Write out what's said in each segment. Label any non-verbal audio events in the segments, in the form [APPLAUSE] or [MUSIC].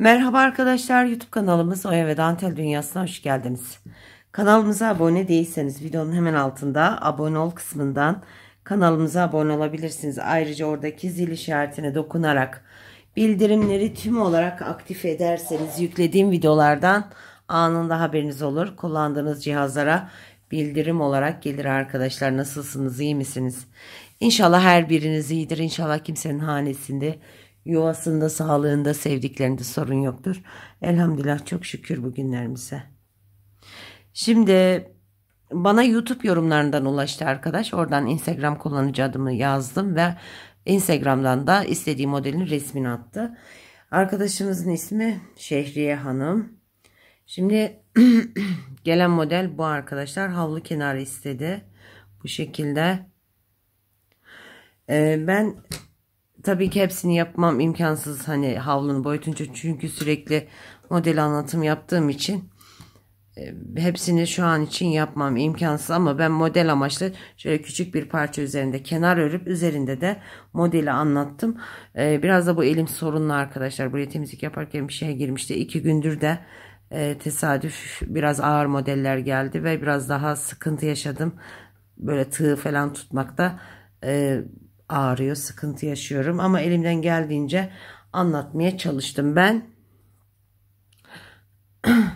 Merhaba arkadaşlar YouTube kanalımız Oya ve Dantel Dünyası'na hoş geldiniz. Kanalımıza abone değilseniz videonun hemen altında abone ol kısmından kanalımıza abone olabilirsiniz. Ayrıca oradaki zil işaretine dokunarak bildirimleri tüm olarak aktif ederseniz yüklediğim videolardan anında haberiniz olur. Kullandığınız cihazlara bildirim olarak gelir arkadaşlar. Nasılsınız iyi misiniz? İnşallah her biriniz iyidir. İnşallah kimsenin hanesinde Yuvasında, sağlığında, sevdiklerinde sorun yoktur. Elhamdülillah çok şükür bugünlerimize. Şimdi bana YouTube yorumlarından ulaştı arkadaş. Oradan Instagram kullanıcı adımı yazdım ve Instagram'dan da istediği modelin resmini attı. Arkadaşımızın ismi Şehriye Hanım. Şimdi [CLEARS THROAT] gelen model bu arkadaşlar. Havlu kenarı istedi. Bu şekilde. Ee, ben tabii ki hepsini yapmam imkansız hani havlunun boyutunca çünkü sürekli model anlatım yaptığım için e, hepsini şu an için yapmam imkansız ama ben model amaçlı şöyle küçük bir parça üzerinde kenar örüp üzerinde de modeli anlattım. Ee, biraz da bu elim sorunlu arkadaşlar. Buraya temizlik yaparken bir şeye girmişti. iki gündür de e, tesadüf biraz ağır modeller geldi ve biraz daha sıkıntı yaşadım. Böyle tığ falan tutmakta. E, ağrıyor, sıkıntı yaşıyorum ama elimden geldiğince anlatmaya çalıştım ben. [CLEARS THROAT]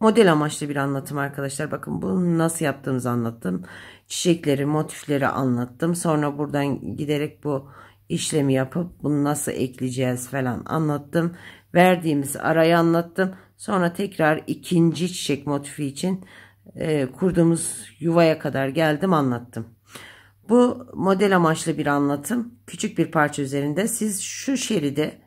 Model amaçlı bir anlatım arkadaşlar. Bakın bunu nasıl yaptığımızı anlattım. Çiçekleri, motifleri anlattım. Sonra buradan giderek bu işlemi yapıp bunu nasıl ekleyeceğiz falan anlattım. Verdiğimiz arayı anlattım. Sonra tekrar ikinci çiçek motifi için e, kurduğumuz yuvaya kadar geldim anlattım. Bu model amaçlı bir anlatım. Küçük bir parça üzerinde siz şu şeridi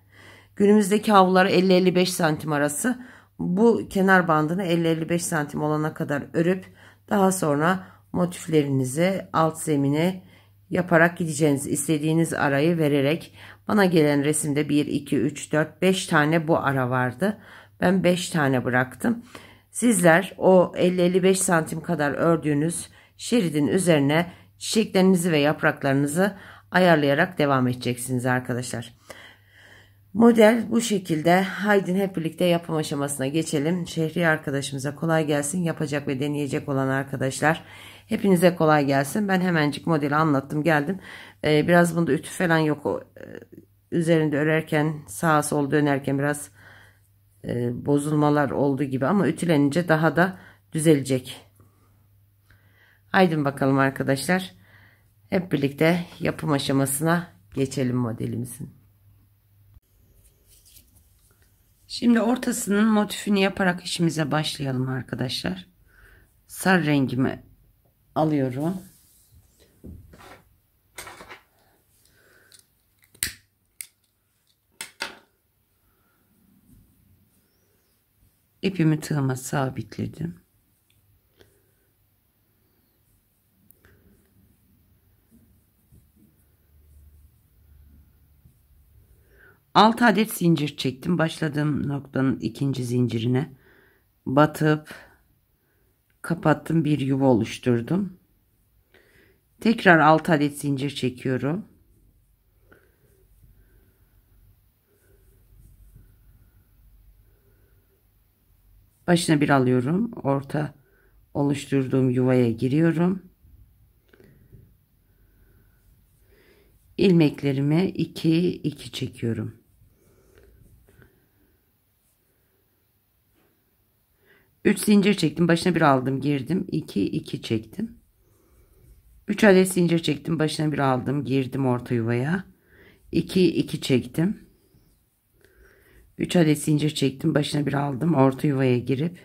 günümüzdeki havluları 50-55 santim arası bu kenar bandını 50-55 santim olana kadar örüp daha sonra motiflerinizi alt zemini yaparak gideceğiniz istediğiniz arayı vererek bana gelen resimde 1 2 3 4 5 tane bu ara vardı. Ben 5 tane bıraktım. Sizler o 50-55 santim kadar ördüğünüz şeridin üzerine Çiçeklerinizi ve yapraklarınızı ayarlayarak devam edeceksiniz arkadaşlar. Model bu şekilde. Haydi hep birlikte yapım aşamasına geçelim. Şehri arkadaşımıza kolay gelsin. Yapacak ve deneyecek olan arkadaşlar. Hepinize kolay gelsin. Ben hemencik modeli anlattım geldim. Ee, biraz bunda ütü falan yok. O, e, üzerinde örerken sağa sol dönerken biraz e, bozulmalar oldu gibi ama ütülenince daha da düzelecek. Haydin bakalım arkadaşlar. Hep birlikte yapım aşamasına geçelim modelimizin. Şimdi ortasının motifini yaparak işimize başlayalım arkadaşlar. Sarı rengimi alıyorum. İpimi tığıma sabitledim. 6 adet zincir çektim. Başladığım noktanın ikinci zincirine batıp kapattım bir yuva oluşturdum. Tekrar 6 adet zincir çekiyorum. Başına bir alıyorum. Orta oluşturduğum yuvaya giriyorum. ilmeklerimi 2 2 çekiyorum. 3 zincir çektim. Başına bir aldım girdim. 2 2 çektim. 3 adet zincir çektim. Başına bir aldım. Girdim orta yuvaya. 2 2 çektim. 3 adet zincir çektim. Başına bir aldım. Orta yuvaya girip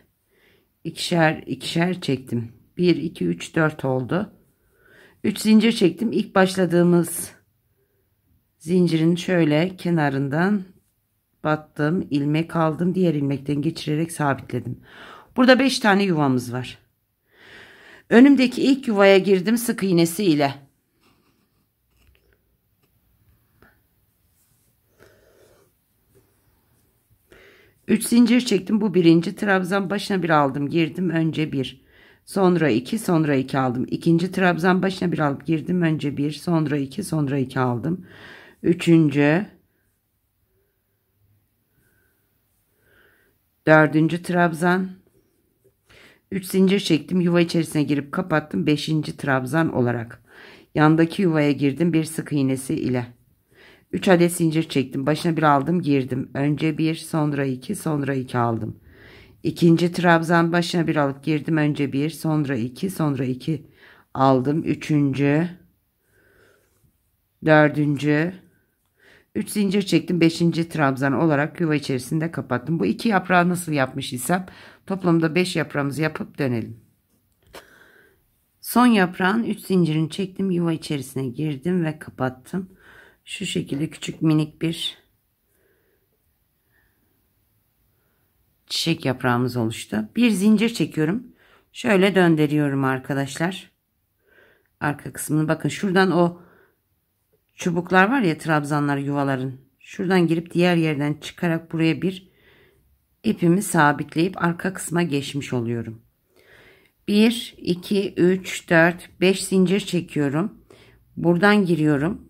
ikişer ikişer çektim. 1 2 3 4 oldu. 3 zincir çektim. İlk başladığımız zincirin şöyle kenarından battım. ilmek aldım. Diğer ilmekten geçirerek sabitledim. Burada beş tane yuvamız var. Önümdeki ilk yuvaya girdim sık iğnesi ile. Üç zincir çektim. Bu birinci trabzan başına bir aldım. Girdim önce bir. Sonra iki sonra iki aldım. İkinci trabzan başına bir alıp girdim. Önce bir sonra iki sonra iki aldım. Üçüncü. Dördüncü trabzan. 3 zincir çektim. Yuva içerisine girip kapattım. 5. trabzan olarak. Yandaki yuvaya girdim. Bir sık iğnesi ile. 3 adet zincir çektim. Başına bir aldım girdim. Önce bir sonra iki sonra iki aldım. 2. trabzan başına bir alıp girdim. Önce bir sonra iki sonra iki aldım. 3. 4. 3 zincir çektim. 5. trabzan olarak yuva içerisinde kapattım. Bu iki yaprağı nasıl yapmış isem toplamda 5 yaprağımızı yapıp dönelim. Son yaprağın 3 zincirini çektim. Yuva içerisine girdim ve kapattım. Şu şekilde küçük minik bir çiçek yaprağımız oluştu. Bir zincir çekiyorum. Şöyle döndürüyorum arkadaşlar. Arka kısmını bakın şuradan o çubuklar var ya trabzanlar yuvaların. Şuradan girip diğer yerden çıkarak buraya bir ipimi sabitleyip arka kısma geçmiş oluyorum. 1, 2, 3, 4, 5 zincir çekiyorum. Buradan giriyorum.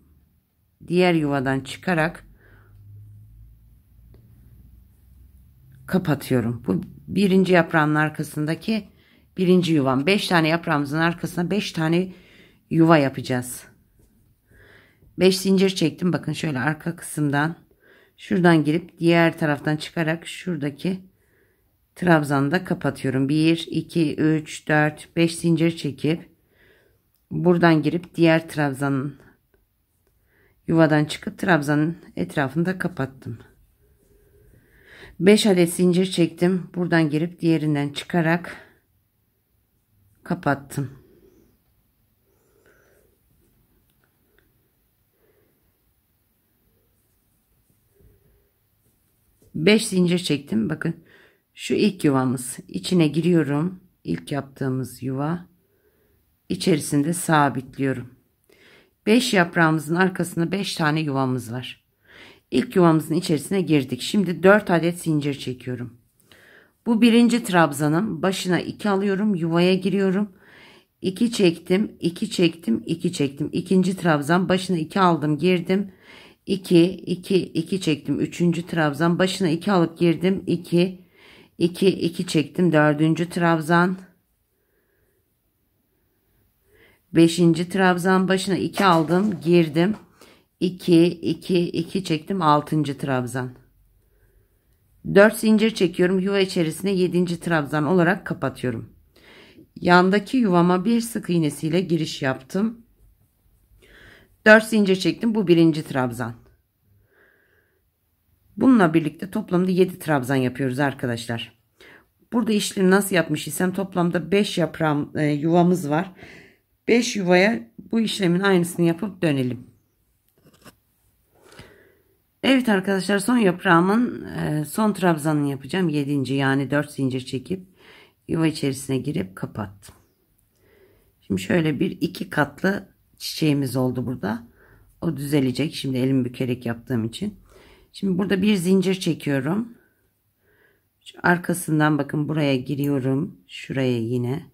Diğer yuvadan çıkarak kapatıyorum. Bu birinci yaprağımın arkasındaki birinci yuvam. 5 tane yaprağımızın arkasına 5 tane yuva yapacağız. 5 zincir çektim. Bakın şöyle arka kısımdan şuradan girip diğer taraftan çıkarak şuradaki trabzanı da kapatıyorum. 1, 2, 3, 4, 5 zincir çekip buradan girip diğer trabzanın yuvadan çıkıp trabzanın etrafında kapattım. 5 adet zincir çektim. Buradan girip diğerinden çıkarak kapattım. 5 zincir çektim. Bakın şu ilk yuvamız. İçine giriyorum. İlk yaptığımız yuva. İçerisinde sabitliyorum. 5 yaprağımızın arkasında 5 tane yuvamız var. İlk yuvamızın içerisine girdik. Şimdi 4 adet zincir çekiyorum. Bu birinci trabzanın başına 2 alıyorum. Yuvaya giriyorum. 2 çektim, 2 çektim, 2 çektim. İkinci trabzan başına 2 aldım, girdim. 2 2 2 çektim 3. trabzan başına 2 alıp girdim 2 2 2 çektim 4. trabzan 5. trabzan başına 2 aldım girdim 2 2 2 çektim 6. trabzan 4 zincir çekiyorum yuva içerisine 7. trabzan olarak kapatıyorum yandaki yuvama bir sık iğnesiyle giriş yaptım 4 zincir çektim. Bu birinci trabzan. Bununla birlikte toplamda 7 trabzan yapıyoruz arkadaşlar. Burada işlemi nasıl yapmış isem toplamda 5 yaprağım e, yuvamız var. 5 yuvaya bu işlemin aynısını yapıp dönelim. Evet arkadaşlar son yaprağımın e, son trabzanını yapacağım. 7. yani 4 zincir çekip yuva içerisine girip kapattım. Şimdi şöyle bir iki katlı çiçeğimiz oldu burada. O düzelecek. Şimdi elim bükerek yaptığım için. Şimdi burada bir zincir çekiyorum. Şu arkasından bakın buraya giriyorum. Şuraya yine.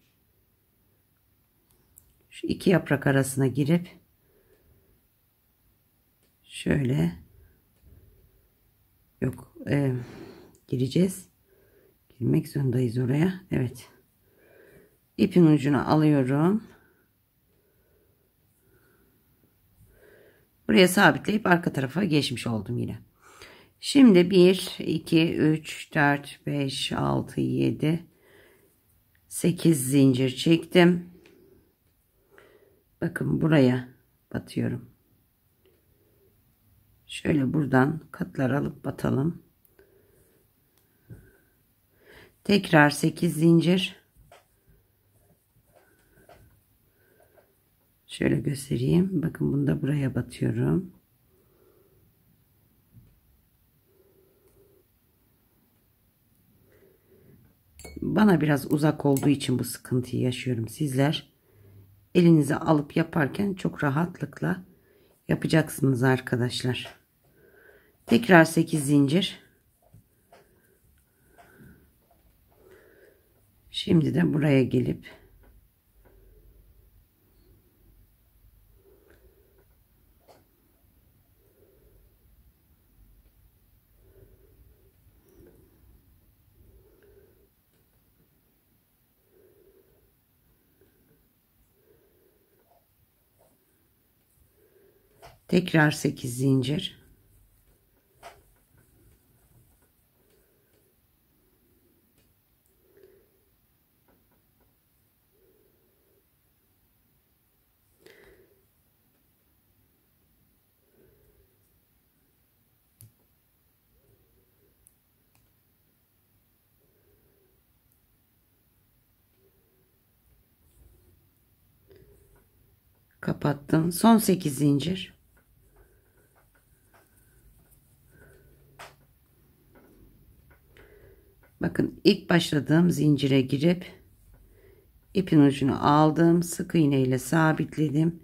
Şu iki yaprak arasına girip şöyle yok e, gireceğiz. Girmek zorundayız oraya. Evet. İpin ucunu alıyorum. Buraya sabitleyip arka tarafa geçmiş oldum yine. Şimdi 1, 2, 3, 4, 5, 6, 7, 8 zincir çektim. Bakın buraya batıyorum. Şöyle buradan katlar alıp batalım. Tekrar 8 zincir. Şöyle göstereyim. Bakın bunu da buraya batıyorum. Bana biraz uzak olduğu için bu sıkıntıyı yaşıyorum. Sizler elinize alıp yaparken çok rahatlıkla yapacaksınız arkadaşlar. Tekrar 8 zincir. Şimdi de buraya gelip tekrar 8 zincir kapattım son 8 zincir bakın ilk başladığım zincire girip ipin ucunu aldım sık iğne ile sabitledim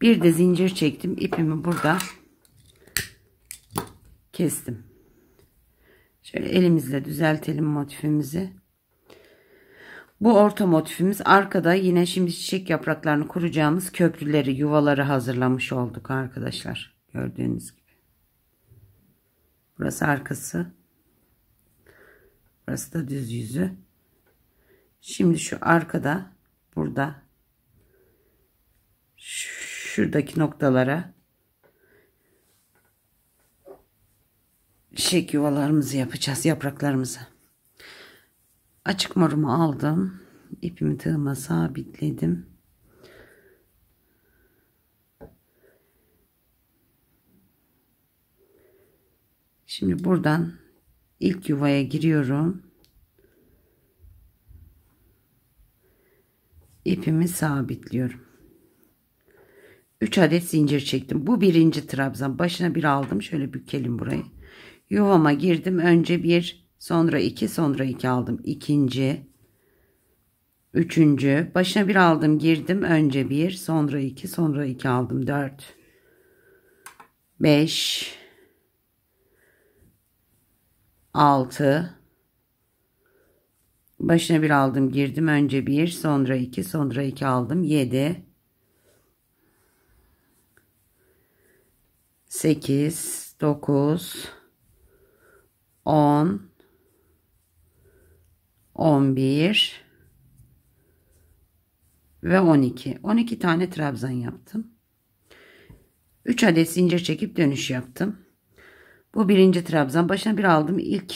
bir de zincir çektim ipimi burada kestim şöyle elimizle düzeltelim motifimizi bu orta motifimiz arkada yine şimdi çiçek yapraklarını kuracağımız köprüleri yuvaları hazırlamış olduk arkadaşlar gördüğünüz gibi burası arkası Burası da düz yüzü. Şimdi şu arkada burada şuradaki noktalara şek yuvalarımızı yapacağız yapraklarımızı. Açık morumu aldım. İpimi tığıma sabitledim. Şimdi buradan ilk yuvaya giriyorum. ipimi sabitliyorum. 3 adet zincir çektim. Bu birinci trabzan. Başına bir aldım. Şöyle bükelim burayı. Yuvama girdim. Önce bir, sonra iki, sonra iki aldım. İkinci, üçüncü. Başına bir aldım. Girdim. Önce bir, sonra iki, sonra iki aldım. Dört, beş, 6 başına bir aldım girdim önce bir sonra iki sonra iki aldım 7 8 9 10 11 ve 12 12 tane trabzan yaptım 3 adet zincir çekip dönüş yaptım bu birinci trabzan. Başına bir aldım. İlk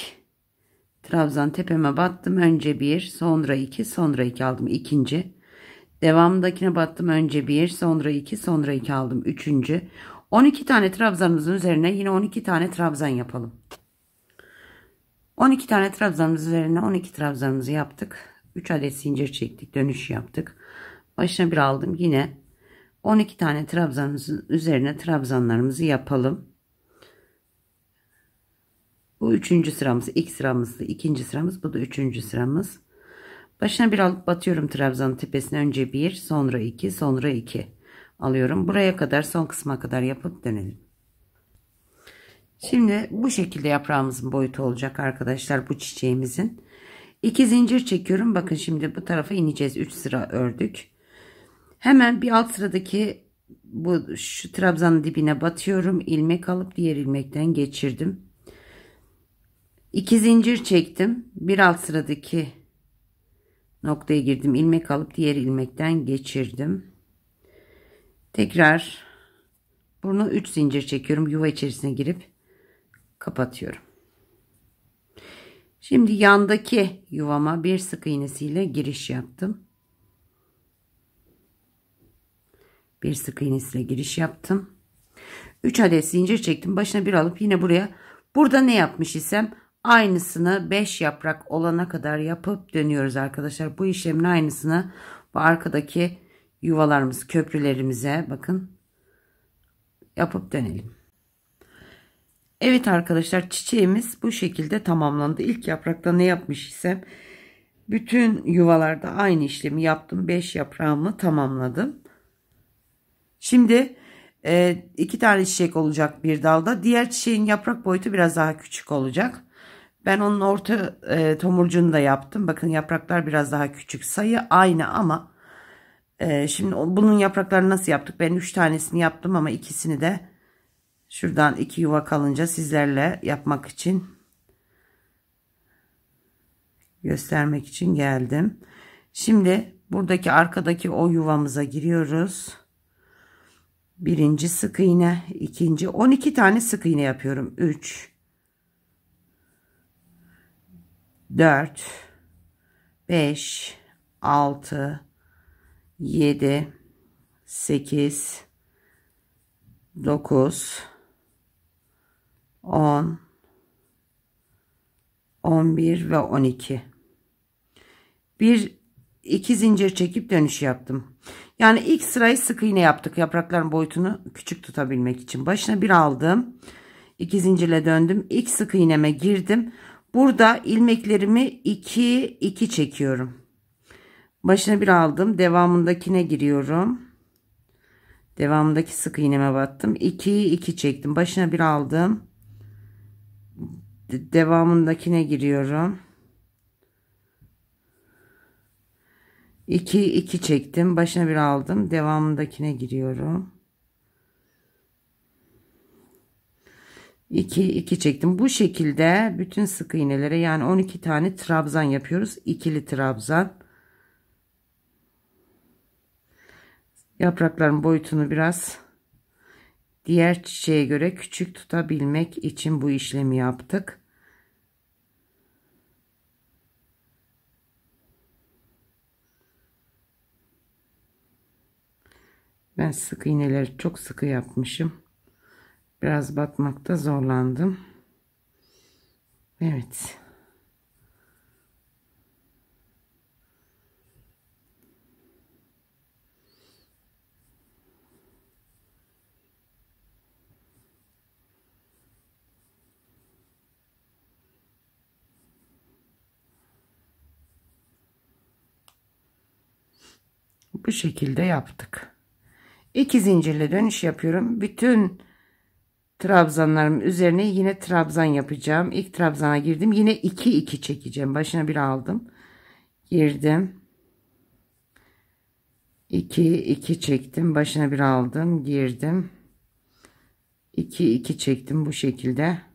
trabzan tepeme battım. Önce bir, sonra iki, sonra iki aldım. İkinci. Devamındakine battım. Önce bir, sonra iki, sonra iki aldım. Üçüncü. 12 tane trabzanımızın üzerine yine 12 tane trabzan yapalım. 12 tane trabzanımız üzerine 12 trabzanımızı yaptık. 3 adet zincir çektik. Dönüş yaptık. Başına bir aldım. Yine 12 tane trabzanımızın üzerine trabzanlarımızı yapalım. Bu üçüncü sıramız. ilk sıramızdı. ikinci sıramız. Bu da üçüncü sıramız. Başına bir alıp batıyorum trabzanın tepesine. Önce bir sonra iki sonra iki alıyorum. Buraya kadar son kısma kadar yapıp dönelim. Şimdi bu şekilde yaprağımızın boyutu olacak arkadaşlar bu çiçeğimizin. İki zincir çekiyorum. Bakın şimdi bu tarafa ineceğiz. Üç sıra ördük. Hemen bir alt sıradaki bu şu trabzanın dibine batıyorum. ilmek alıp diğer ilmekten geçirdim. 2 zincir çektim. Bir alt sıradaki noktaya girdim. ilmek alıp diğer ilmekten geçirdim. Tekrar bunu 3 zincir çekiyorum. Yuva içerisine girip kapatıyorum. Şimdi yandaki yuvama bir sık iğnesiyle giriş yaptım. Bir sık iğnesiyle giriş yaptım. 3 adet zincir çektim. Başına bir alıp yine buraya burada ne yapmış isem Aynısını 5 yaprak olana kadar yapıp dönüyoruz arkadaşlar. Bu işlemin aynısını bu arkadaki yuvalarımız, köprülerimize bakın yapıp dönelim. Evet arkadaşlar çiçeğimiz bu şekilde tamamlandı. İlk yaprakta ne yapmış isem bütün yuvalarda aynı işlemi yaptım. 5 yaprağımı tamamladım. Şimdi e, iki tane çiçek olacak bir dalda. Diğer çiçeğin yaprak boyutu biraz daha küçük olacak. Ben onun orta e, tomurcuğunu da yaptım. Bakın yapraklar biraz daha küçük. Sayı aynı ama e, şimdi bunun yapraklarını nasıl yaptık? Ben 3 tanesini yaptım ama ikisini de şuradan 2 yuva kalınca sizlerle yapmak için göstermek için geldim. Şimdi buradaki arkadaki o yuvamıza giriyoruz. Birinci sık iğne, ikinci 12 tane sık iğne yapıyorum. 3 4 5 6 7 8 9 10 11 ve 12 bir iki zincir çekip dönüş yaptım yani ilk sırayı sık iğne yaptık yaprakların boyutunu küçük tutabilmek için başına bir aldım iki zincirle döndüm ilk sık iğneme girdim Burada ilmeklerimi 2 2 çekiyorum. Başına bir aldım. Devamındakine giriyorum. Devamındaki sık iğneme battım. 2 2 çektim. Başına bir aldım. De devamındakine giriyorum. 2 2 çektim. Başına bir aldım. Devamındakine giriyorum. 2 2 çektim. Bu şekilde bütün sık iğnelere yani 12 tane trabzan yapıyoruz. ikili trabzan. Yaprakların boyutunu biraz diğer çiçeğe göre küçük tutabilmek için bu işlemi yaptık. Ben sık iğneleri çok sıkı yapmışım. Biraz batmakta zorlandım. Evet. Bu şekilde yaptık. İki zincirle dönüş yapıyorum. Bütün trabzanlarım üzerine yine trabzan yapacağım. İlk trabzana girdim. Yine 2 2 çekeceğim. Başına bir aldım. Girdim. 2 2 çektim. Başına bir aldım. Girdim. 2 2 çektim bu şekilde.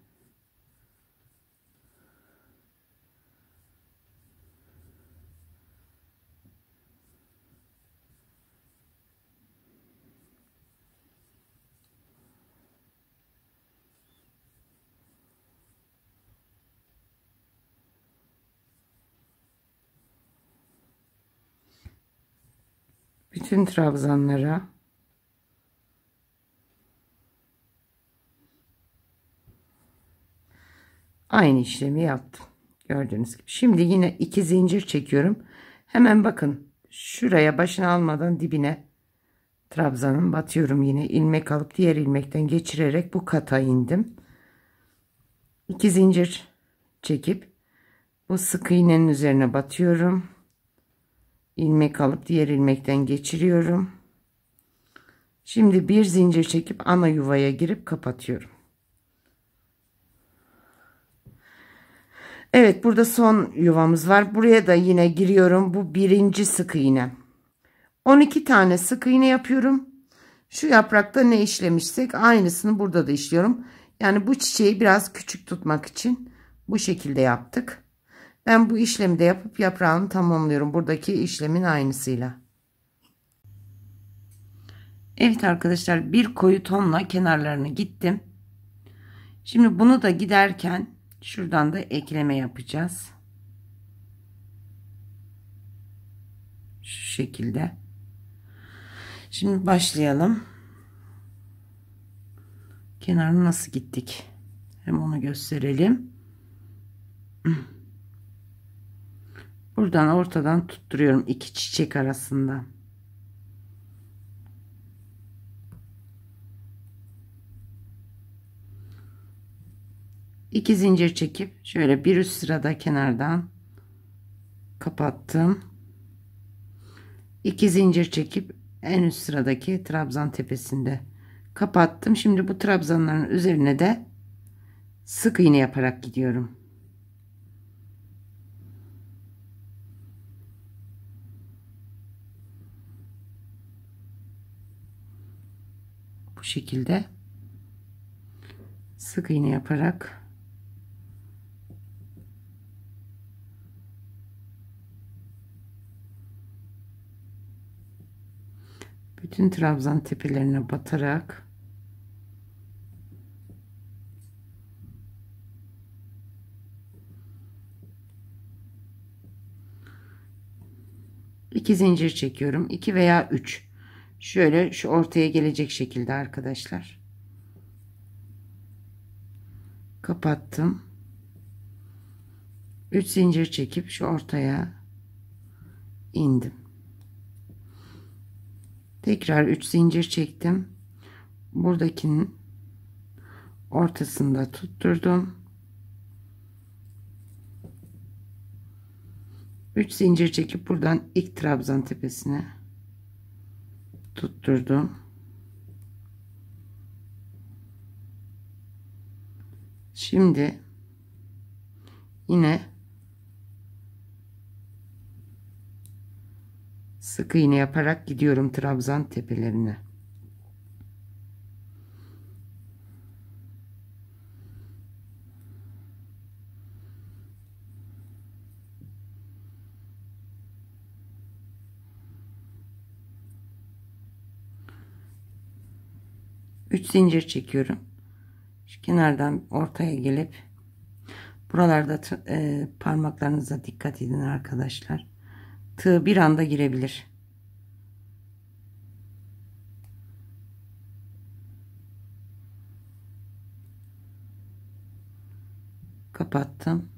bütün trabzanlara aynı işlemi yaptım. Gördüğünüz gibi. Şimdi yine iki zincir çekiyorum. Hemen bakın şuraya başını almadan dibine trabzanın batıyorum yine ilmek alıp diğer ilmekten geçirerek bu kata indim. iki zincir çekip bu sık iğnenin üzerine batıyorum ilmek alıp diğer ilmekten geçiriyorum. Şimdi bir zincir çekip ana yuvaya girip kapatıyorum. Evet burada son yuvamız var. Buraya da yine giriyorum. Bu birinci sık iğne. 12 tane sık iğne yapıyorum. Şu yaprakta ne işlemişsek aynısını burada da işliyorum. Yani bu çiçeği biraz küçük tutmak için bu şekilde yaptık. Ben bu işlemi de yapıp yaprağını tamamlıyorum. Buradaki işlemin aynısıyla. Evet arkadaşlar bir koyu tonla kenarlarını gittim. Şimdi bunu da giderken şuradan da ekleme yapacağız. Şu şekilde. Şimdi başlayalım. Kenarını nasıl gittik? Hem onu gösterelim. [CLEARS THROAT] Buradan ortadan tutturuyorum iki çiçek arasında. İki zincir çekip şöyle bir üst sırada kenardan kapattım. İki zincir çekip en üst sıradaki trabzan tepesinde kapattım. Şimdi bu trabzanların üzerine de sık iğne yaparak gidiyorum. şekilde sık iğne yaparak bütün trabzan tepelerine batarak iki zincir çekiyorum. iki veya üç. Şöyle şu ortaya gelecek şekilde arkadaşlar. Kapattım. 3 zincir çekip şu ortaya indim. Tekrar 3 zincir çektim. Buradakinin ortasında tutturdum. 3 zincir çekip buradan ilk trabzan tepesine tutturdum. Şimdi yine sık iğne yaparak gidiyorum trabzan tepelerine. 3 zincir çekiyorum. Şu kenardan ortaya gelip buralarda e, parmaklarınıza dikkat edin arkadaşlar. Tığ bir anda girebilir. Kapattım.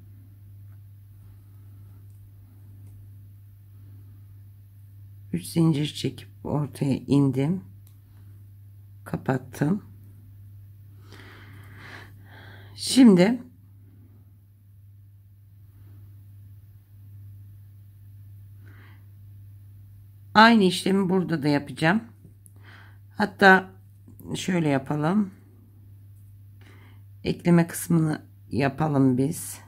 Üç zincir çekip ortaya indim kapattım. Şimdi aynı işlemi burada da yapacağım. Hatta şöyle yapalım. Ekleme kısmını yapalım biz.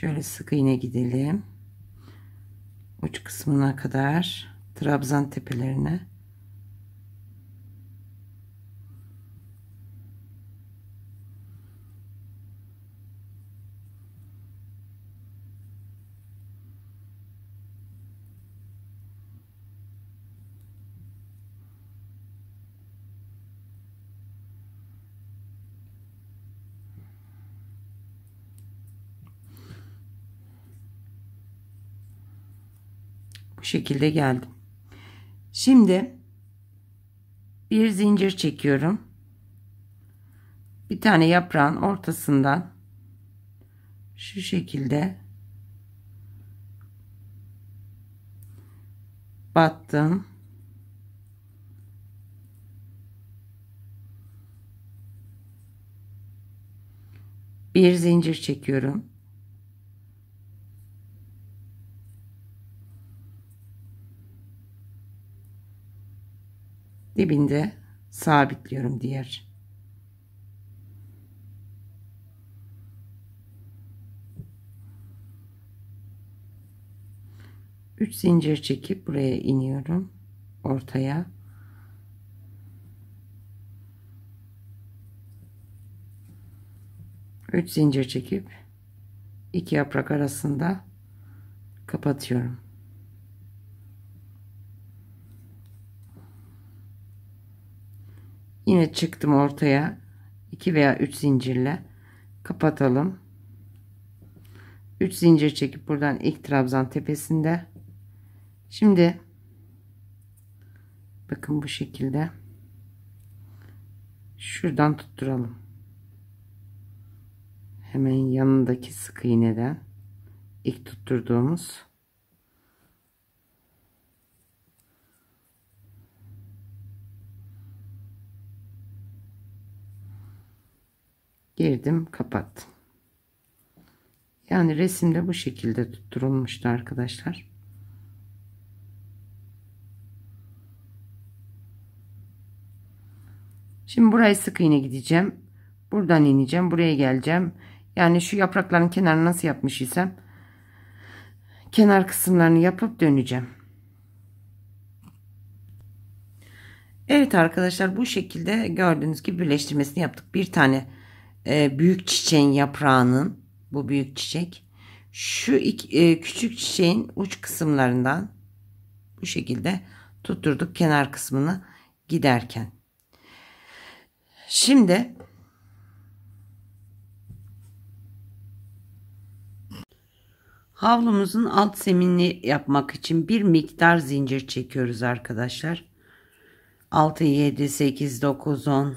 Şöyle sık iğne gidelim. Uç kısmına kadar trabzan tepelerine şekilde geldim. Şimdi bir zincir çekiyorum. Bir tane yaprağın ortasından şu şekilde battım. Bir zincir çekiyorum. dibinde sabitliyorum diğer üç zincir çekip buraya iniyorum ortaya üç zincir çekip iki yaprak arasında kapatıyorum Yine çıktım ortaya. iki veya üç zincirle kapatalım. 3 zincir çekip buradan ilk trabzan tepesinde. Şimdi bakın bu şekilde şuradan tutturalım. Hemen yanındaki sık iğneden ilk tutturduğumuz girdim kapattım yani resimde bu şekilde tutturulmuştu arkadaşlar şimdi burayı sık iğne gideceğim buradan ineceğim buraya geleceğim yani şu yaprakların kenarını nasıl yapmış isem kenar kısımlarını yapıp döneceğim Evet arkadaşlar bu şekilde gördüğünüz gibi birleştirmesini yaptık. Bir tane e, büyük çiçeğin yaprağının bu büyük çiçek şu iki, e, küçük çiçeğin uç kısımlarından bu şekilde tutturduk kenar kısmını giderken. Şimdi havlumuzun alt zeminini yapmak için bir miktar zincir çekiyoruz arkadaşlar. 6 7 8 9 10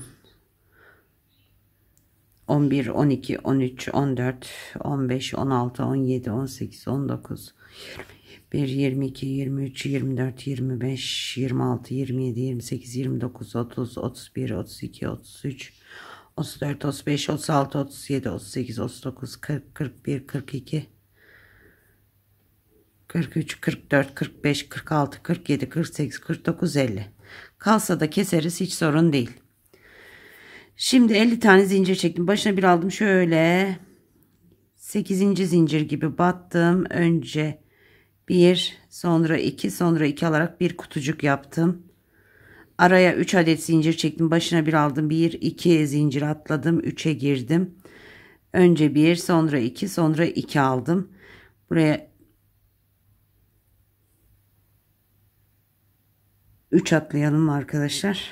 11, 12, 13, 14, 15, 16, 17, 18, 19, 21, 22, 23, 24, 25, 26, 27, 28, 29, 30, 31, 32, 33, 34, 35, 36, 37, 38, 39, 40, 41, 42, 43, 44, 45, 46, 47, 48, 49, 50. Kalsa da keseriz hiç sorun değil. Şimdi 50 tane zincir çektim. Başına bir aldım şöyle. 8. zincir gibi battım. Önce 1 sonra 2 sonra 2 alarak bir kutucuk yaptım. Araya 3 adet zincir çektim. Başına bir aldım. 1 2 zincir atladım. 3'e girdim. Önce 1 sonra 2 sonra 2 aldım. Buraya 3 atlayalım arkadaşlar.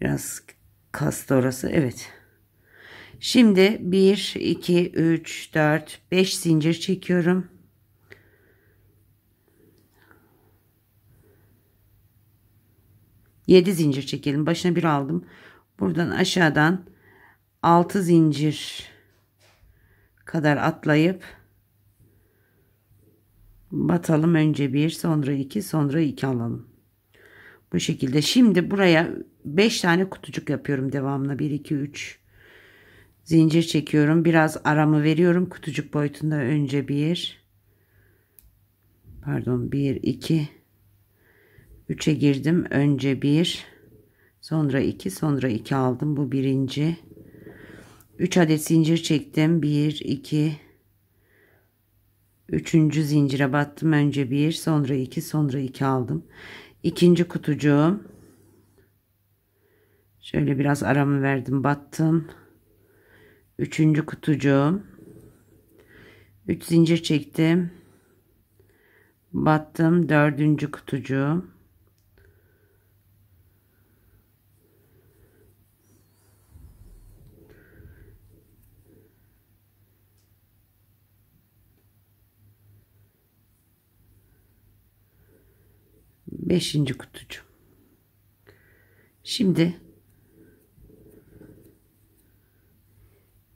Biraz kastı orası. Evet. Şimdi 1, 2, 3, 4, 5 zincir çekiyorum. Yedi zincir çekelim. Başına bir aldım. Buradan aşağıdan altı zincir kadar atlayıp batalım. Önce bir, sonra iki, sonra iki alalım. Bu şekilde şimdi buraya 5 tane kutucuk yapıyorum devamlı 1 2 3 zincir çekiyorum biraz aramı veriyorum kutucuk boyutunda önce 1 pardon 1 2 3'e girdim önce 1 sonra 2 sonra 2 aldım bu birinci 3 adet zincir çektim 1 2 3. zincire battım önce 1 sonra 2 sonra 2 aldım ikinci kutucuğum şöyle biraz aramı verdim battım üçüncü kutucuğum 3 zincir çektim battım dördüncü kutucuğum Beşinci kutucu. Şimdi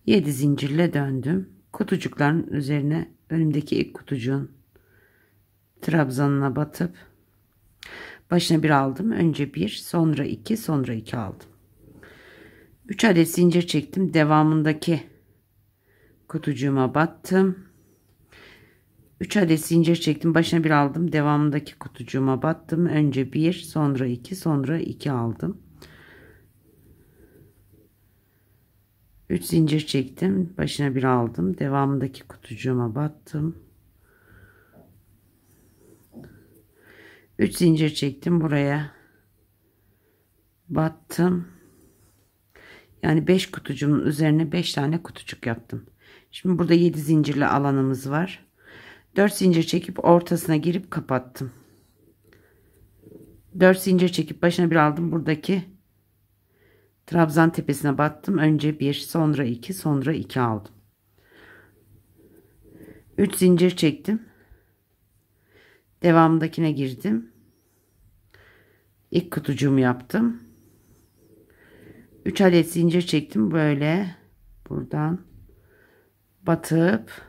yedi zincirle döndüm. Kutucukların üzerine önümdeki ilk kutucuğun trabzanına batıp başına bir aldım. Önce bir, sonra iki, sonra iki aldım. Üç adet zincir çektim. Devamındaki kutucuğuma battım. 3 adet zincir çektim. Başına bir aldım. Devamındaki kutucuğuma battım. Önce 1, sonra 2, sonra 2 aldım. 3 zincir çektim. Başına bir aldım. Devamındaki kutucuğuma battım. 3 zincir çektim buraya. Battım. Yani 5 kutucuğumun üzerine 5 tane kutucuk yaptım. Şimdi burada 7 zincirli alanımız var. 4 zincir çekip ortasına girip kapattım. 4 zincir çekip başına bir aldım. Buradaki trabzan tepesine battım. Önce 1, sonra 2, sonra 2 aldım. 3 zincir çektim. Devamındakine girdim. İlk kutucuğumu yaptım. 3 adet zincir çektim. Böyle buradan batıp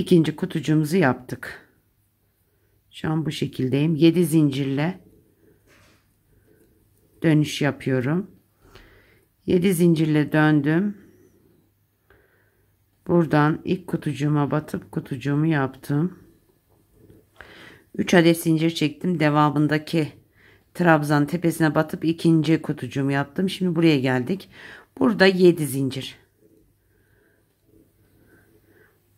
ikinci kutucuğumuzu yaptık. Şu an bu şekildeyim. 7 zincirle dönüş yapıyorum. 7 zincirle döndüm. Buradan ilk kutucuğuma batıp kutucuğumu yaptım. 3 adet zincir çektim. Devamındaki trabzan tepesine batıp ikinci kutucuğumu yaptım. Şimdi buraya geldik. Burada 7 zincir.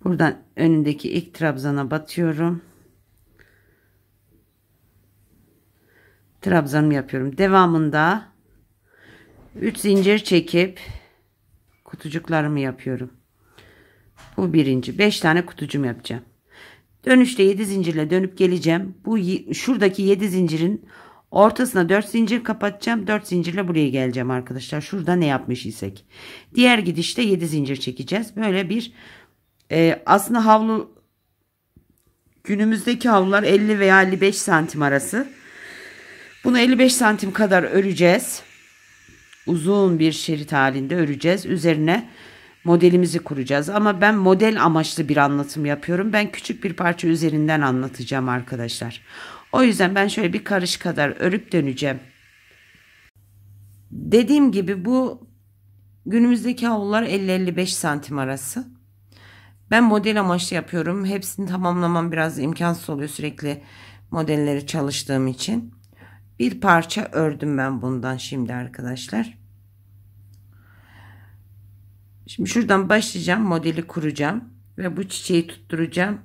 Buradan önündeki ilk trabzana batıyorum. Trabzanımı yapıyorum. Devamında 3 zincir çekip kutucuklarımı yapıyorum. Bu birinci. 5 tane kutucum yapacağım. Dönüşte 7 zincirle dönüp geleceğim. Bu şuradaki 7 zincirin ortasına 4 zincir kapatacağım. 4 zincirle buraya geleceğim arkadaşlar. Şurada ne yapmış isek. Diğer gidişte 7 zincir çekeceğiz. Böyle bir e, aslında havlu günümüzdeki havlular 50 veya 55 santim arası. Bunu 55 santim kadar öreceğiz. Uzun bir şerit halinde öreceğiz. Üzerine modelimizi kuracağız. Ama ben model amaçlı bir anlatım yapıyorum. Ben küçük bir parça üzerinden anlatacağım arkadaşlar. O yüzden ben şöyle bir karış kadar örüp döneceğim. Dediğim gibi bu günümüzdeki havlular 50-55 santim arası. Ben model amaçlı yapıyorum. Hepsini tamamlamam biraz imkansız oluyor sürekli modelleri çalıştığım için. Bir parça ördüm ben bundan şimdi arkadaşlar. Şimdi şuradan başlayacağım. Modeli kuracağım. Ve bu çiçeği tutturacağım.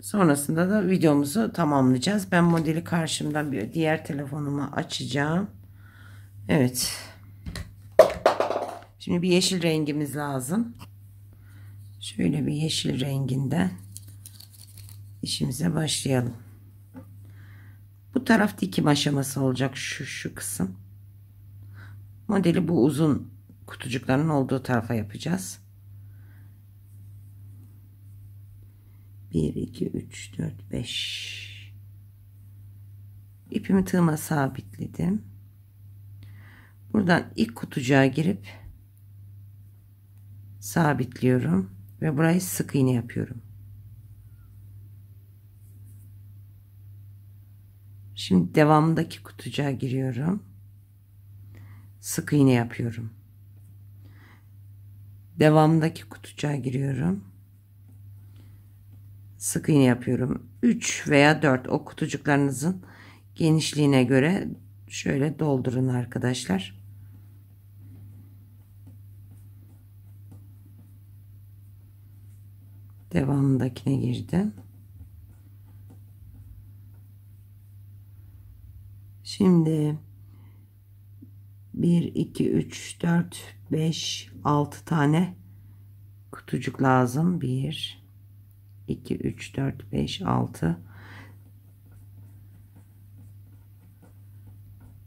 Sonrasında da videomuzu tamamlayacağız. Ben modeli karşımdan bir diğer telefonumu açacağım. Evet. Şimdi bir yeşil rengimiz lazım. Şöyle bir yeşil renginden işimize başlayalım. Bu taraf dikim aşaması olacak şu şu kısım. Modeli bu uzun kutucukların olduğu tarafa yapacağız. 1 2 3 4 5 İpimi tığıma sabitledim. Buradan ilk kutucuğa girip sabitliyorum ve burayı sık iğne yapıyorum. Şimdi devamındaki kutucuğa giriyorum. Sık iğne yapıyorum. Devamındaki kutucuğa giriyorum. Sık iğne yapıyorum. 3 veya 4 o kutucuklarınızın genişliğine göre şöyle doldurun arkadaşlar. devamındakine girdim. Şimdi 1 2 3 4 5 6 tane kutucuk lazım. 1 2 3 4 5 6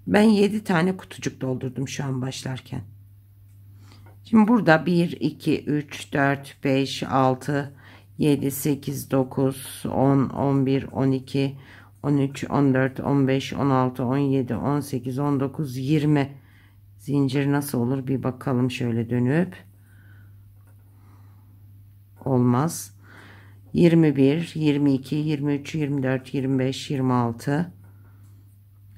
Ben 7 tane kutucuk doldurdum şu an başlarken. Şimdi burada 1 2 3 4 5 6 7, 8, 9, 10, 11, 12, 13, 14, 15, 16, 17, 18, 19, 20 zincir nasıl olur bir bakalım şöyle dönüp olmaz 21 22 23 24 25 26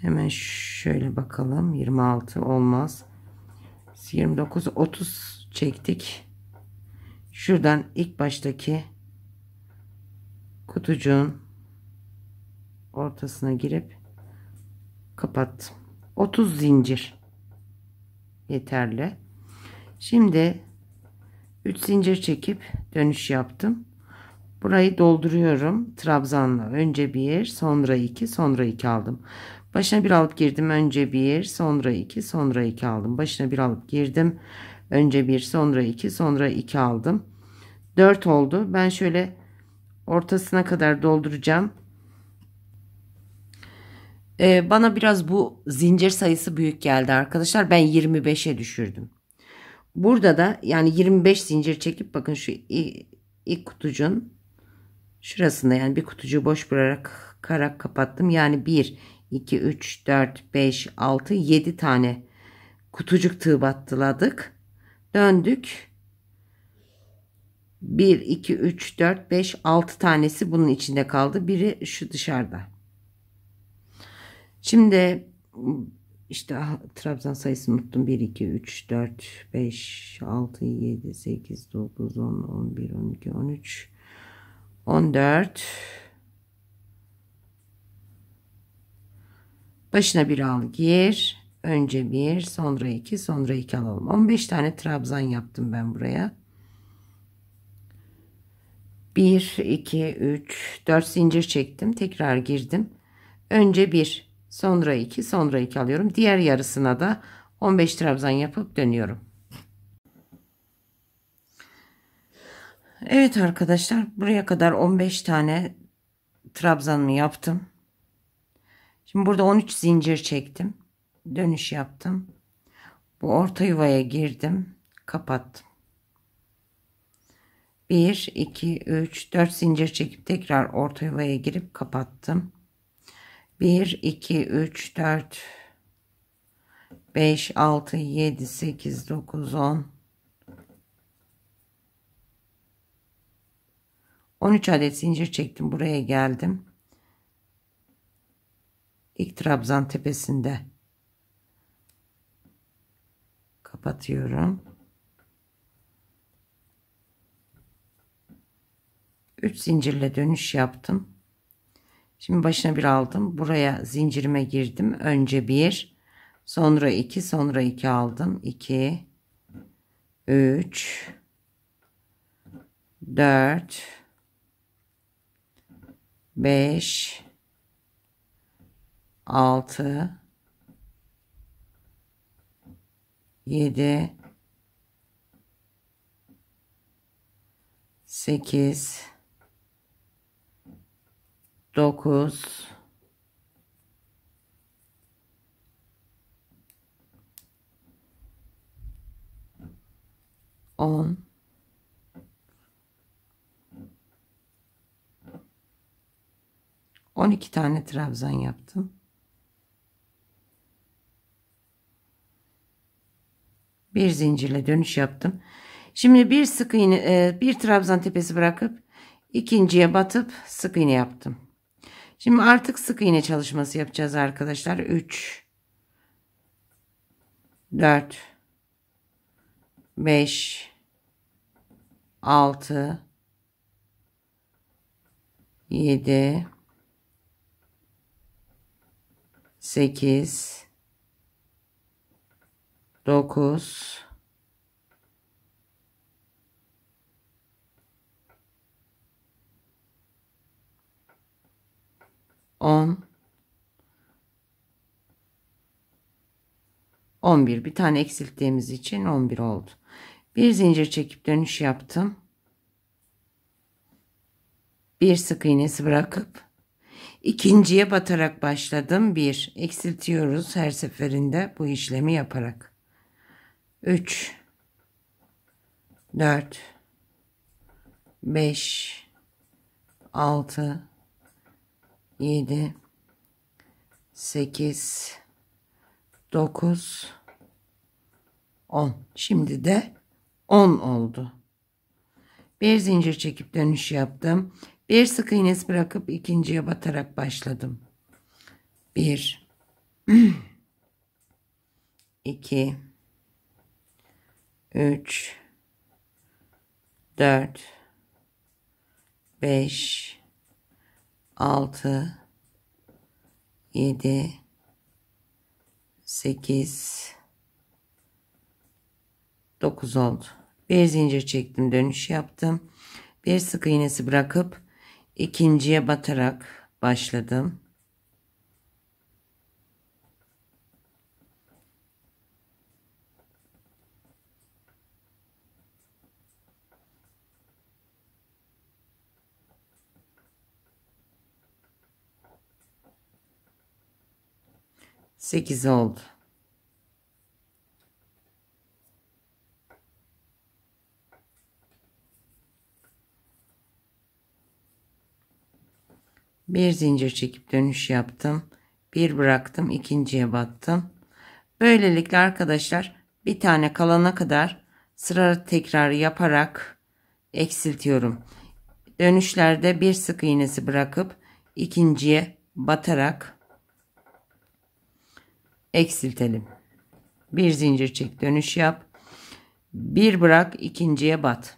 hemen şöyle bakalım 26 olmaz 29 30 çektik şuradan ilk baştaki kutucuğun ortasına girip kapattım. 30 zincir yeterli. Şimdi 3 zincir çekip dönüş yaptım. Burayı dolduruyorum trabzanla. Önce 1, sonra 2, sonra 2 aldım. Başına bir alıp girdim. Önce 1, sonra 2, sonra 2 aldım. Başına bir alıp girdim. Önce 1, sonra 2, sonra 2 aldım. 4 oldu. Ben şöyle ortasına kadar dolduracağım. Ee, bana biraz bu zincir sayısı büyük geldi arkadaşlar. Ben 25'e düşürdüm. Burada da yani 25 zincir çekip bakın şu ilk kutucuğun şurasında yani bir kutucuğu boş bırakarak karak kapattım. Yani 1, 2, 3, 4, 5, 6, 7 tane kutucuk tığ battıladık. Döndük. 1, 2, 3, 4, 5, 6 tanesi bunun içinde kaldı. Biri şu dışarıda. Şimdi işte trabzan sayısı unuttum. 1, 2, 3, 4, 5, 6, 7, 8, 9, 10, 11, 12, 13, 14. Başına bir al gir. Önce bir, sonra iki, sonra iki alalım. 15 tane trabzan yaptım ben buraya. 1 2 3 4 zincir çektim tekrar girdim önce 1 sonra 2 sonra 2 alıyorum diğer yarısına da 15 trabzan yapıp dönüyorum Evet arkadaşlar buraya kadar 15 tane trabzanımı yaptım şimdi burada 13 zincir çektim dönüş yaptım bu orta yuvaya girdim kapattım 1, 2, 3, 4 zincir çekip tekrar orta yuvaya girip kapattım. 1, 2, 3, 4, 5, 6, 7, 8, 9, 10, 13 adet zincir çektim. Buraya geldim. İlk trabzan tepesinde kapatıyorum. 3 zincirle dönüş yaptım. Şimdi başına bir aldım. Buraya zincirime girdim. Önce 1, sonra 2, sonra 2 aldım. 2 3 4 5 6 7 8 9 10 12 tane trabzan yaptım. Bir zincirle dönüş yaptım. Şimdi bir sık iğne e, bir trabzan tepesi bırakıp ikinciye batıp sık iğne yaptım. Şimdi artık sık iğne çalışması yapacağız arkadaşlar. 3 4 5 6 7 8 9 10 11 bir tane eksilttiğimiz için 11 oldu. Bir zincir çekip dönüş yaptım. Bir sık iğnesi bırakıp ikinciye batarak başladım. Bir eksiltiyoruz her seferinde bu işlemi yaparak. 3 4 5 6 7 8 9 10 şimdi de 10 oldu bir zincir çekip dönüş yaptım bir sık iğnesi bırakıp ikinciye batarak başladım 1 2 3 4 5 6 7 8 9 oldu. Bir zincir çektim, dönüş yaptım. Bir sık iğnesi bırakıp ikinciye batarak başladım. 8 oldu. Bir zincir çekip dönüş yaptım. Bir bıraktım, ikinciye battım. Böylelikle arkadaşlar bir tane kalana kadar sıra tekrar yaparak eksiltiyorum. Dönüşlerde bir sık iğnesi bırakıp ikinciye batarak eksiltelim. Bir zincir çek dönüş yap. Bir bırak ikinciye bat.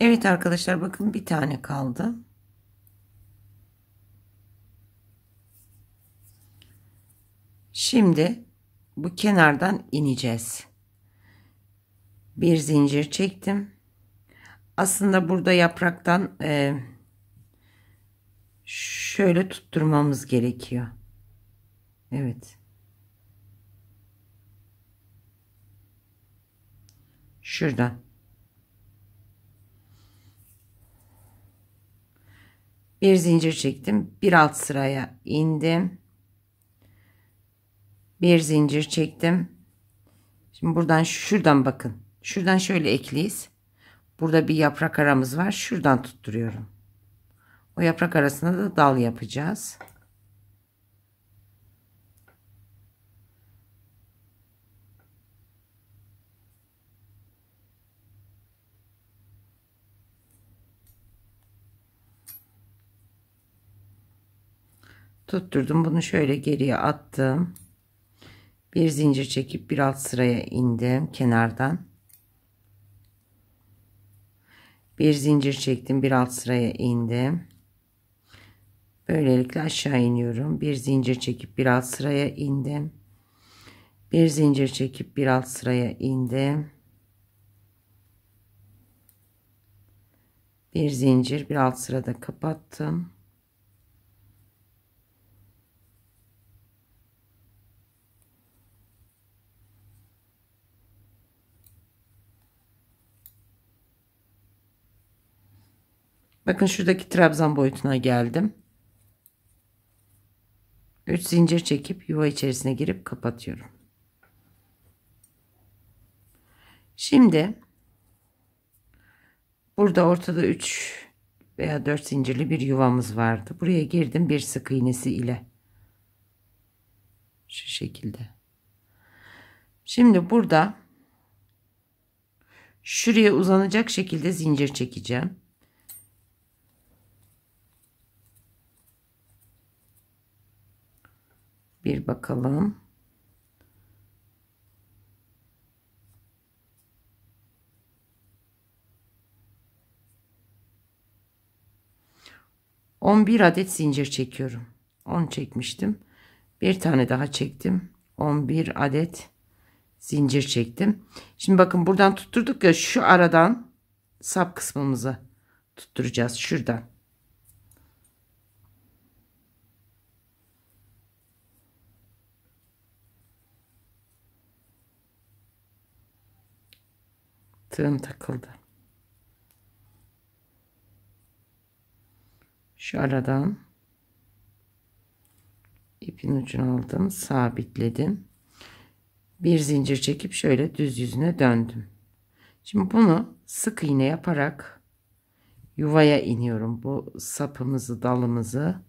Evet arkadaşlar bakın bir tane kaldı. Şimdi bu kenardan ineceğiz. Bir zincir çektim. Aslında burada yapraktan e, şöyle tutturmamız gerekiyor. Evet. Şuradan. Bir zincir çektim. Bir alt sıraya indim. Bir zincir çektim. Şimdi buradan şuradan bakın. Şuradan şöyle ekliyiz. Burada bir yaprak aramız var. Şuradan tutturuyorum. Bu yaprak arasında da dal yapacağız. tutturdum bunu şöyle geriye attım bir zincir çekip bir alt sıraya indim kenardan bir zincir çektim bir alt sıraya indim Böylelikle aşağı iniyorum. Bir zincir çekip bir alt sıraya indim. Bir zincir çekip bir alt sıraya indim. Bir zincir bir alt sırada kapattım. Bakın şuradaki trabzan boyutuna geldim. 3 zincir çekip yuva içerisine girip kapatıyorum. Şimdi burada ortada 3 veya 4 zincirli bir yuvamız vardı. Buraya girdim bir sık iğnesi ile. Şu şekilde. Şimdi burada şuraya uzanacak şekilde zincir çekeceğim. Bir bakalım. On bir adet zincir çekiyorum. On çekmiştim. Bir tane daha çektim. On bir adet zincir çektim. Şimdi bakın buradan tutturduk ya şu aradan sap kısmımızı tutturacağız şuradan. tığım takıldı. Şu aradan ipin ucunu aldım, sabitledim. Bir zincir çekip şöyle düz yüzüne döndüm. Şimdi bunu sık iğne yaparak yuvaya iniyorum. Bu sapımızı, dalımızı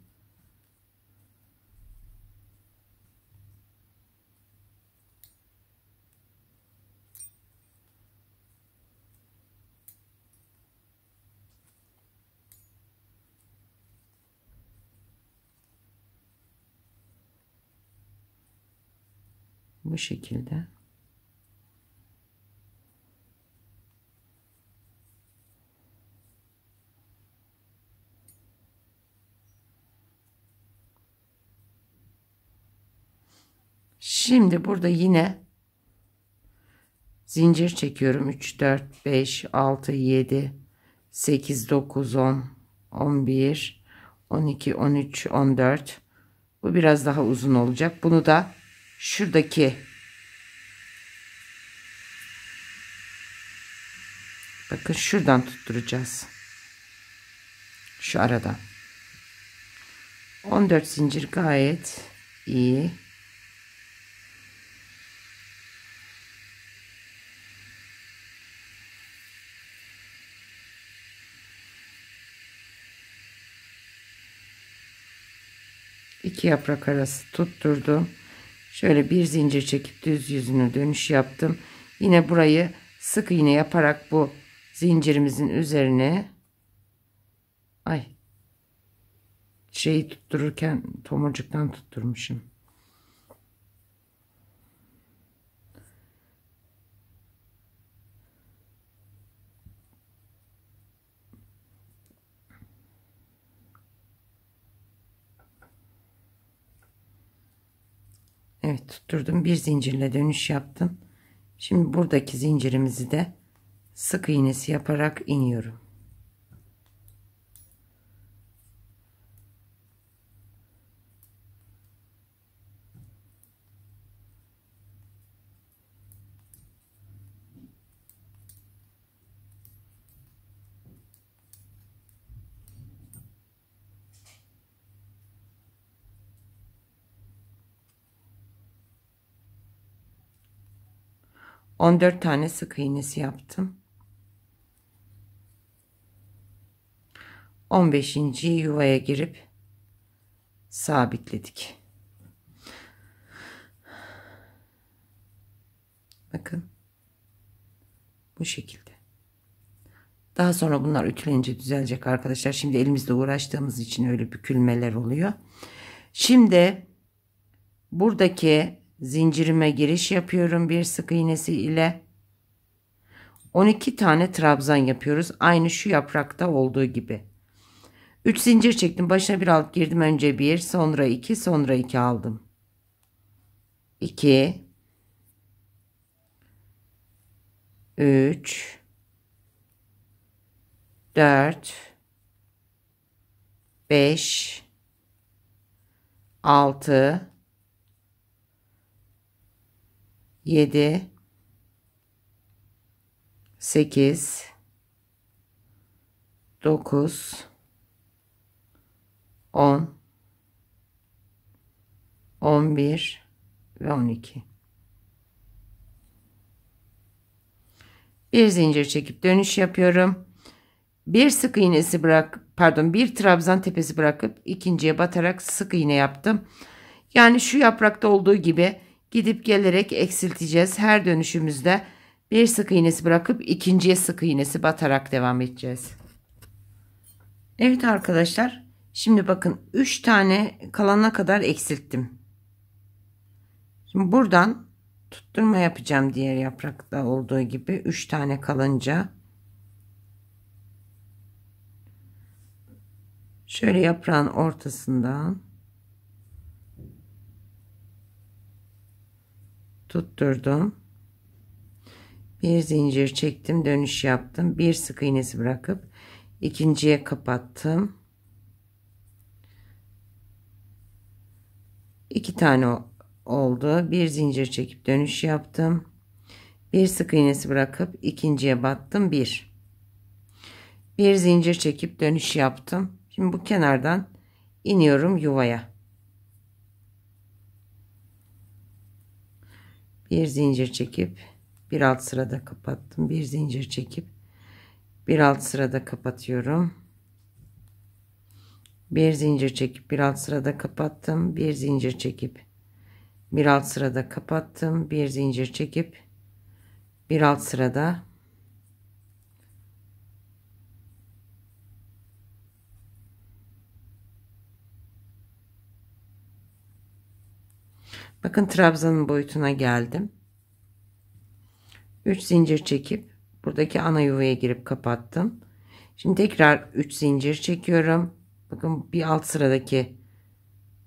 bu şekilde. Şimdi burada yine zincir çekiyorum. 3, 4, 5, 6, 7, 8, 9, 10, 11, 12, 13, 14. Bu biraz daha uzun olacak. Bunu da şuradaki bakın şuradan tutturacağız şu aradan 14 zincir gayet iyi iki yaprak arası tutturdum Şöyle bir zincir çekip düz yüzünü dönüş yaptım. Yine burayı sık iğne yaparak bu zincirimizin üzerine ay şeyi tuttururken tomurcuktan tutturmuşum. Evet tutturdum. Bir zincirle dönüş yaptım. Şimdi buradaki zincirimizi de sık iğnesi yaparak iniyorum. 14 tane sık iğnesi yaptım. 15. yuvaya girip sabitledik. Bakın. Bu şekilde. Daha sonra bunlar ütülenince düzelecek arkadaşlar. Şimdi elimizle uğraştığımız için öyle bükülmeler oluyor. Şimdi buradaki Zincirime giriş yapıyorum bir sık iğnesi ile. 12 tane trabzan yapıyoruz. Aynı şu yaprakta olduğu gibi. 3 zincir çektim. Başına bir alıp girdim. Önce 1, sonra 2, sonra 2 aldım. 2 3 4 5 6 7 8 9 10 11 ve 12 bir zincir çekip dönüş yapıyorum bir sık iğnesi bırak pardon bir trabzan tepesi bırakıp ikinciye batarak sık iğne yaptım yani şu yaprakta olduğu gibi Gidip gelerek eksilteceğiz. Her dönüşümüzde bir sık iğnesi bırakıp ikinciye sık iğnesi batarak devam edeceğiz. Evet arkadaşlar. Şimdi bakın 3 tane kalana kadar eksilttim. Şimdi buradan tutturma yapacağım diğer yaprakta olduğu gibi 3 tane kalınca. Şöyle yaprağın ortasından tutturdum bir zincir çektim dönüş yaptım bir sık iğnesi bırakıp ikinciye kapattım iki tane oldu bir zincir çekip dönüş yaptım bir sık iğnesi bırakıp ikinciye battım bir bir zincir çekip dönüş yaptım şimdi bu kenardan iniyorum yuvaya bir zincir çekip bir alt sırada kapattım bir zincir çekip bir alt sırada kapatıyorum bir zincir çekip bir alt sırada kapattım bir zincir çekip bir alt sırada kapattım bir zincir çekip bir alt sırada Bakın trabzanın boyutuna geldim. 3 zincir çekip buradaki ana yuvaya girip kapattım. Şimdi tekrar 3 zincir çekiyorum. Bakın bir alt sıradaki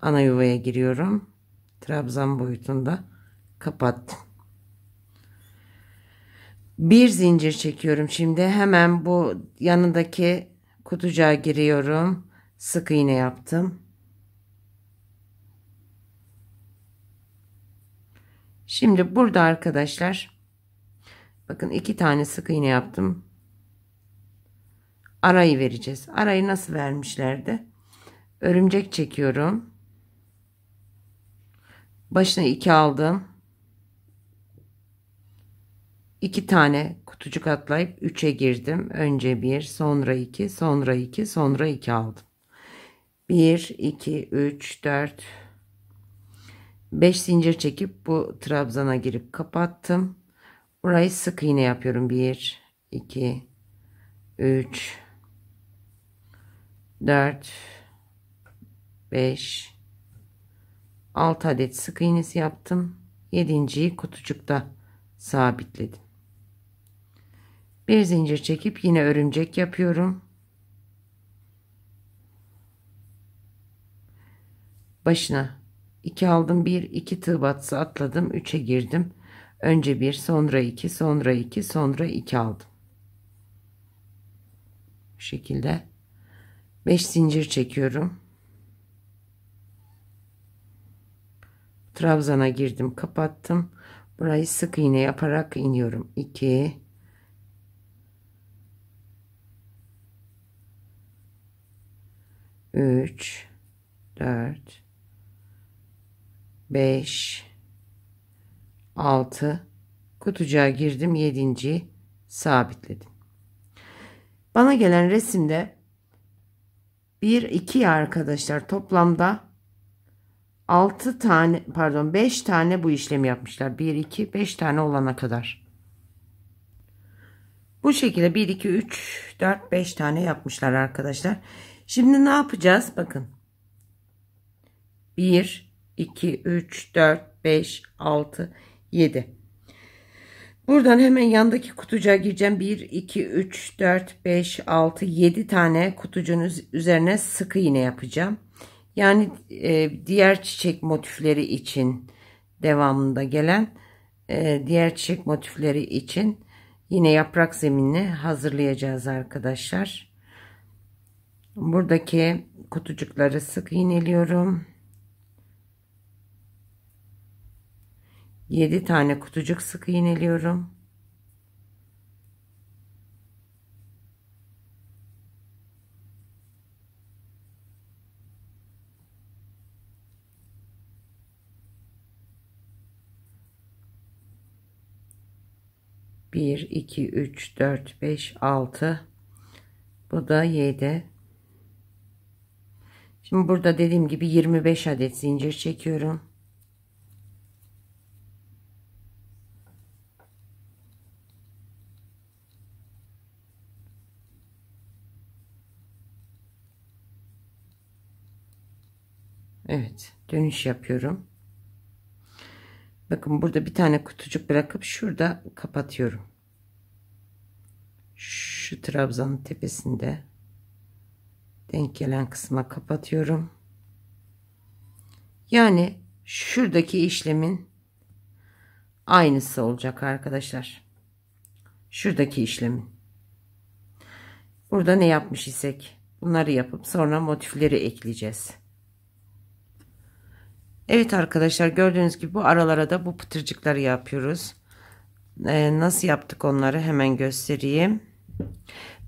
ana yuvaya giriyorum. Trabzan boyutunda kapattım. Bir zincir çekiyorum. Şimdi hemen bu yanındaki kutucuğa giriyorum. Sık iğne yaptım. Şimdi burada arkadaşlar bakın iki tane sık iğne yaptım. Arayı vereceğiz. Arayı nasıl vermişlerdi? Örümcek çekiyorum. Başına iki aldım. İki tane kutucuk atlayıp üçe girdim. Önce bir, sonra iki, sonra iki, sonra iki aldım. Bir, iki, üç, dört. 5 zincir çekip bu trabzana girip kapattım. Burayı sık iğne yapıyorum. 1 2 3 4 5 6 adet sık iğnesi yaptım. 7.yi kutucukta sabitledim. Bir zincir çekip yine örümcek yapıyorum. Başına İki aldım bir iki tığ batsı atladım üçe girdim. Önce bir, sonra iki, sonra iki, sonra iki aldım. Bu şekilde beş zincir çekiyorum. Trabzana girdim kapattım. Burayı sık iğne yaparak iniyorum. İki, üç, dört. 5 6 kutucuğa girdim 7. sabitledim. Bana gelen resimde 1 2 arkadaşlar toplamda 6 tane pardon 5 tane bu işlemi yapmışlar. 1 2 5 tane olana kadar. Bu şekilde 1 2 3 4 5 tane yapmışlar arkadaşlar. Şimdi ne yapacağız? Bakın. 1 2, 3, 4, 5, 6, 7. Buradan hemen yandaki kutucuğa gireceğim. 1, 2, 3, 4, 5, 6, 7 tane kutucuğun üzerine sık iğne yapacağım. Yani e, diğer çiçek motifleri için devamında gelen e, diğer çiçek motifleri için yine yaprak zeminini hazırlayacağız arkadaşlar. Buradaki kutucukları sık iğneliyorum. 7 tane kutucuk sık iğneliyorum. Bir, iki, üç, dört, beş, altı. Bu da yedi. Şimdi burada dediğim gibi 25 adet zincir çekiyorum. Evet dönüş yapıyorum. Bakın burada bir tane kutucuk bırakıp şurada kapatıyorum. Şu trabzanın tepesinde denk gelen kısma kapatıyorum. Yani şuradaki işlemin aynısı olacak arkadaşlar. Şuradaki işlemin. Burada ne yapmış isek bunları yapıp sonra motifleri ekleyeceğiz. Evet arkadaşlar gördüğünüz gibi bu aralara da bu pıtırcıkları yapıyoruz. Ee, nasıl yaptık onları hemen göstereyim.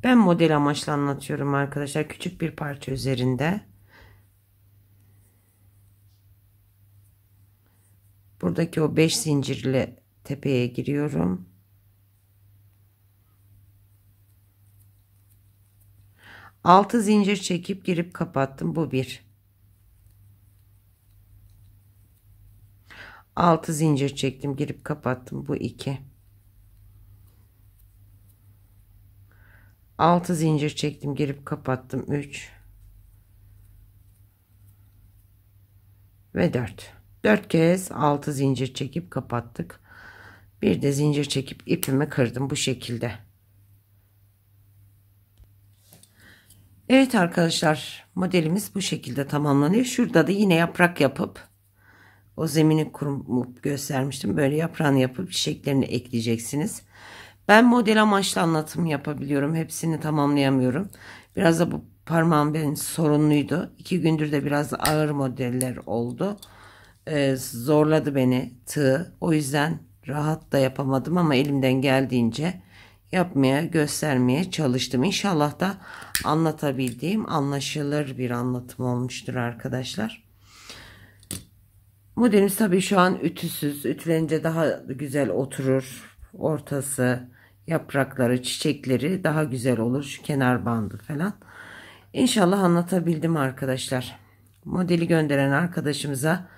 Ben model amaçlı anlatıyorum arkadaşlar. Küçük bir parça üzerinde. Buradaki o 5 zincirli tepeye giriyorum. Altı zincir çekip girip kapattım. Bu bir. 6 zincir çektim girip kapattım bu 2 6 zincir çektim girip kapattım 3 ve 4 4 kez 6 zincir çekip kapattık bir de zincir çekip ipimi kırdım bu şekilde Evet arkadaşlar modelimiz bu şekilde tamamlanıyor şurada da yine yaprak yapıp o zemini kurup göstermiştim. Böyle yaprağını yapıp çiçeklerini ekleyeceksiniz. Ben model amaçlı anlatım yapabiliyorum. Hepsini tamamlayamıyorum. Biraz da bu parmağım benim sorunluydu. İki gündür de biraz ağır modeller oldu. Ee, zorladı beni tığ. O yüzden rahat da yapamadım ama elimden geldiğince yapmaya, göstermeye çalıştım. İnşallah da anlatabildiğim anlaşılır bir anlatım olmuştur arkadaşlar. Modelimiz tabii şu an ütüsüz. Ütülenince daha güzel oturur. Ortası, yaprakları, çiçekleri daha güzel olur. Şu kenar bandı falan. İnşallah anlatabildim arkadaşlar. Modeli gönderen arkadaşımıza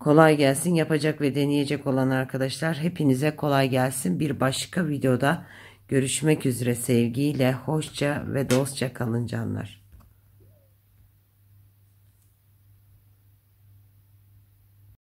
kolay gelsin. Yapacak ve deneyecek olan arkadaşlar hepinize kolay gelsin. Bir başka videoda görüşmek üzere sevgiyle, hoşça ve dostça kalın canlar.